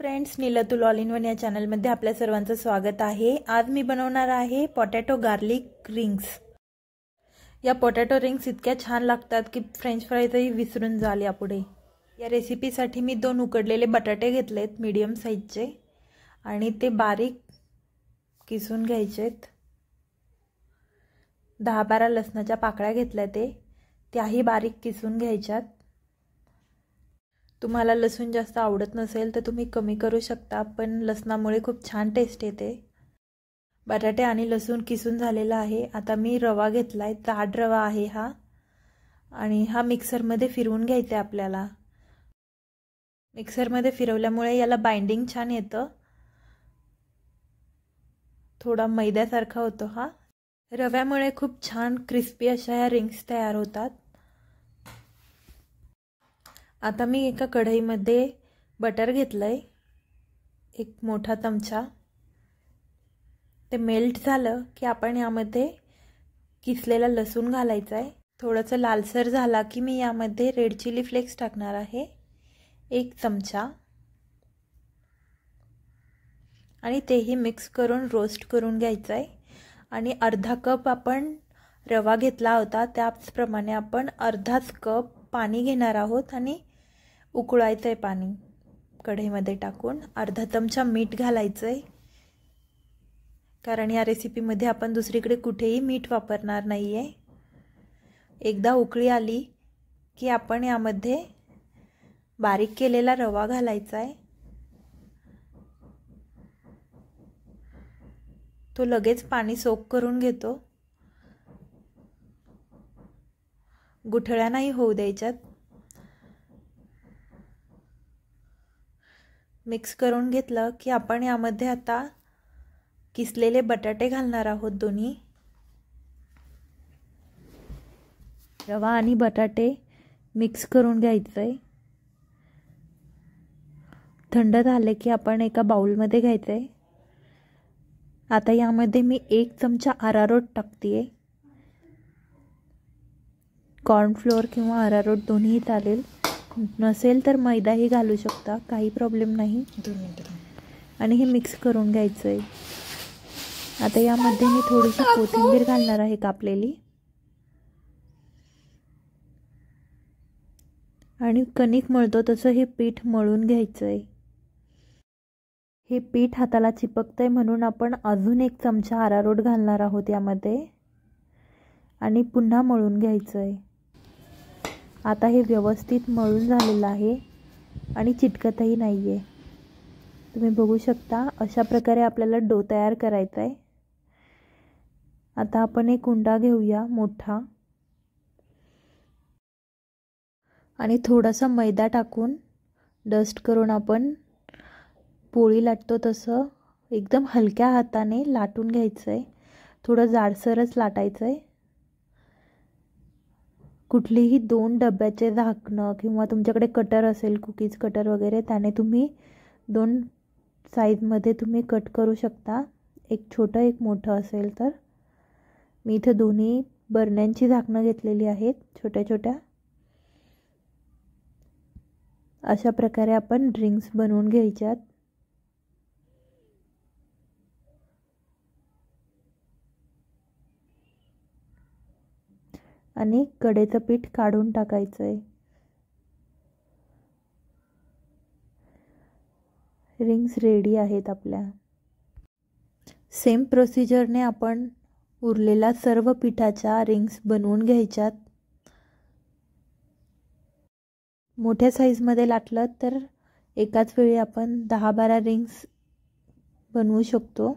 friends नीलतुल all in one या चॅनलमध्ये आपल्या सर्वांचं स्वागत आहे आज मी बनवणार आहे पोटॅटो गार्लिक रिंग्स या पोटॅटो रिंग्स इतक्या छान लागतात की फ्रेंच फ्राईजही विसरून जाल यापुढे या रेसिपीसाठी मी दोन उकडलेले बटाटे घेतलेत मीडियम साईजचे आणि ते बारीक किसून घ्यायचेत दहा बारा लसणाच्या पाकळ्या घेतल्या ते त्याही बारीक किसून घ्यायच्यात तुम्हाला लसूण जास्त आवडत नसेल तर तुम्ही कमी करू शकता पण लसणामुळे खूप छान टेस्ट येते बटाटे आणि लसूण किसून झालेला आहे आता मी रवा घेतला आहे ताड रवा आहे हा आणि हा मिक्सरमध्ये फिरवून घ्यायचा आहे आपल्याला मिक्सरमध्ये फिरवल्यामुळे याला बाइंडिंग छान येतं थोडा मैद्यासारखा होतो हा रव्यामुळे खूप छान क्रिस्पी अशा ह्या रिंग्स तयार होतात आता मी एका कढईमध्ये बटर घेतलं आहे एक मोठा चमचा ते मेल्ट झालं की आपण यामध्ये किसलेला लसूण घालायचा आहे थोडंसं लालसर झाला की मी यामध्ये रेड चिली फ्लेक्स टाकणार आहे एक चमचा आणि तेही मिक्स करून रोस्ट करून घ्यायचं आहे आणि अर्धा कप आपण रवा घेतला होता त्याचप्रमाणे आपण अर्धाच कप पाणी घेणार आहोत आणि उकळायचं आहे पाणी कढईमध्ये टाकून अर्धा चमचा मीठ घालायचं आहे कारण या रेसिपीमध्ये आपण दुसरीकडे कुठेही मीठ वापरणार नाही आहे एकदा उकळी आली की आपण यामध्ये बारीक केलेला रवा घालायचा आहे तो लगेच पाणी सोक करून घेतो गुठळ्या नाही होऊ द्यायच्यात मिक्स करून घेतलं की आपण यामध्ये आता किसलेले बटाटे घालणार आहोत दोन्ही रवा आणि बटाटे मिक्स करून घ्यायचं आहे थंड झाले की आपण एका बाऊलमध्ये घ्यायचं आहे आता यामध्ये मी एक चमचा आरारोट टाकते आहे कॉर्नफ्लोअर किंवा आरारोट दोन्ही चालेल नसेल तर मैदाही घालू शकता काही प्रॉब्लेम नाही आणि हे मिक्स करून घ्यायचं आहे आता यामध्ये मी थोडीशी कोथिंबीर घालणार आहे कापलेली आणि कणिक मळतो तसं हे पीठ मळून घ्यायचं आहे हे पीठ हाताला चिपकतं आहे म्हणून आपण अजून एक चमचा आरारोट घालणार आहोत यामध्ये आणि पुन्हा मळून घ्यायचं आहे आता हे व्यवस्थित मळून झालेलं आहे आणि चिटकतही नाही आहे तुम्ही बघू शकता अशा प्रकारे आपल्याला डो तयार करायचा आहे आता आपण एक कुंडा घेऊया मोठा आणि थोडासा मैदा टाकून डस्ट करून आपण पोळी लाटतो तसं एकदम हलक्या हाताने लाटून घ्यायचं आहे थोडं जाडसरच लाटायचं आहे कुठलीही दोन डब्याचे झाकणं किंवा तुमच्याकडे कटर असेल कुकीज कटर वगैरे त्याने तुम्ही दोन साईजमध्ये तुम्ही कट करू शकता एक छोटं एक मोठं असेल तर मी इथं दोन्ही बरण्यांची झाकणं घेतलेली आहेत छोट्या छोट्या अशा प्रकारे आपण ड्रिंक्स बनवून घ्यायच्यात आणि कडेचं पीठ काढून टाकायचं आहे रिंग्स रेडी आहेत आपल्या सेम प्रोसिजरने आपण उरलेला सर्व पिठाच्या रिंग्स बनवून घ्यायच्यात मोठ्या साईजमध्ये लाटलं तर एकाच वेळी आपण दहा बारा रिंग्स बनवू शकतो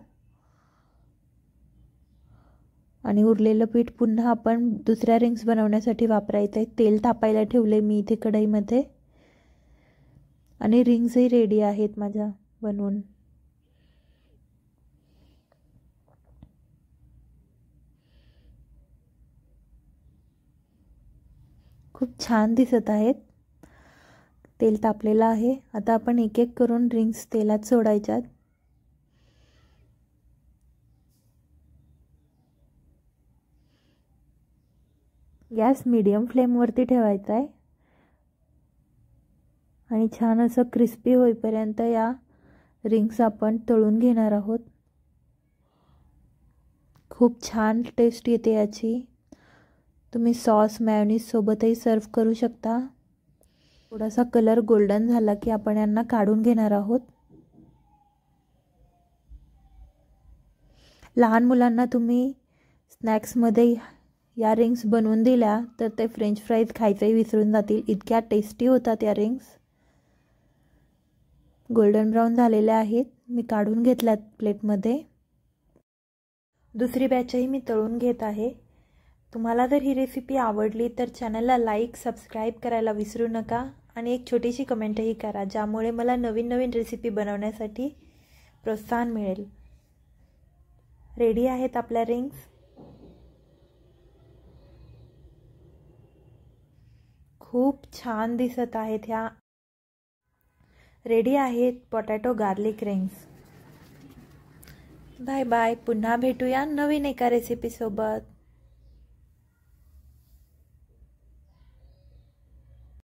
आणि उरलेलं पीठ पुन्हा आपण दुसऱ्या रिंग्स बनवण्यासाठी वापरायचं आहे तेल तापायला ठेवले आहे मी इथे कढईमध्ये आणि रिंग्सही रेडी आहेत माझ्या बनवून खूप छान दिसत आहेत तेल तापलेलं आहे आता आपण एक एक करून रिंग्स तेलात सोडायच्यात गॅस मीडियम फ्लेमवरती ठेवायचा आहे आणि छान असं क्रिस्पी होईपर्यंत या रिंग्स आपण तळून घेणार आहोत खूप छान टेस्ट येते याची तुम्ही सॉस मॅयोनीजसोबतही सर्व करू शकता थोडासा कलर गोल्डन झाला की आपण यांना काढून घेणार आहोत लहान मुलांना तुम्ही स्नॅक्समध्ये या रिंग्स बनवून दिल्या तर ते फ्रेंच फ्राईज खायचंही विसरून जातील इतक्या टेस्टी होतात या रिंग्स गोल्डन ब्राऊन झालेल्या आहेत मी काढून घेतल्यात प्लेटमध्ये दुसरी बॅचही मी तळून घेत आहे तुम्हाला जर ही रेसिपी आवडली तर चॅनलला लाईक सबस्क्राईब करायला विसरू नका आणि एक छोटीशी कमेंटही करा ज्यामुळे मला नवीन नवीन रेसिपी बनवण्यासाठी प्रोत्साहन मिळेल रेडी आहेत आपल्या रिंग्स खूप छान दिसत आहेत ह्या रेडी आहेत potato garlic rings bye bye पुन्हा भेटूया नवीन एका रेसिपीसोबत